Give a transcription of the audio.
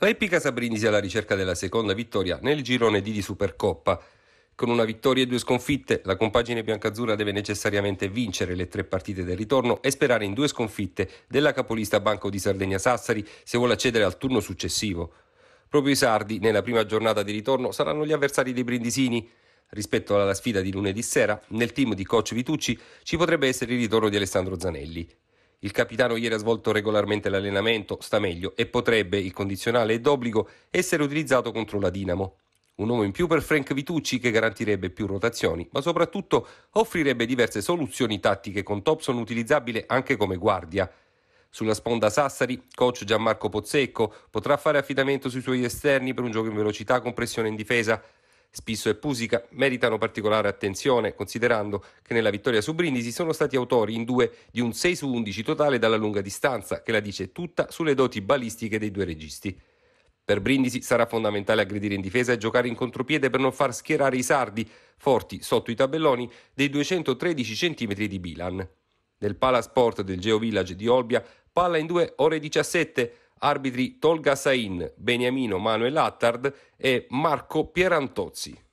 La EP Casabrindisi alla ricerca della seconda vittoria nel girone di Supercoppa. Con una vittoria e due sconfitte, la compagine biancazzurra deve necessariamente vincere le tre partite del ritorno e sperare in due sconfitte della capolista Banco di Sardegna Sassari se vuole accedere al turno successivo. Proprio i sardi, nella prima giornata di ritorno, saranno gli avversari dei brindisini. Rispetto alla sfida di lunedì sera, nel team di coach Vitucci ci potrebbe essere il ritorno di Alessandro Zanelli. Il capitano ieri ha svolto regolarmente l'allenamento, sta meglio e potrebbe, il condizionale è d'obbligo, essere utilizzato contro la Dinamo. Un uomo in più per Frank Vitucci che garantirebbe più rotazioni, ma soprattutto offrirebbe diverse soluzioni tattiche con Thompson utilizzabile anche come guardia. Sulla sponda Sassari, coach Gianmarco Pozzecco potrà fare affidamento sui suoi esterni per un gioco in velocità con pressione in difesa, Spisso e Pusica meritano particolare attenzione, considerando che nella vittoria su Brindisi sono stati autori in due di un 6 su 11 totale dalla lunga distanza, che la dice tutta sulle doti balistiche dei due registi. Per Brindisi sarà fondamentale aggredire in difesa e giocare in contropiede per non far schierare i sardi, forti sotto i tabelloni dei 213 cm di Bilan. Nel Palasport del Geo Village di Olbia, palla in due ore 17, arbitri Tolga Sain, Beniamino Manuel Attard e Marco Pierantozzi.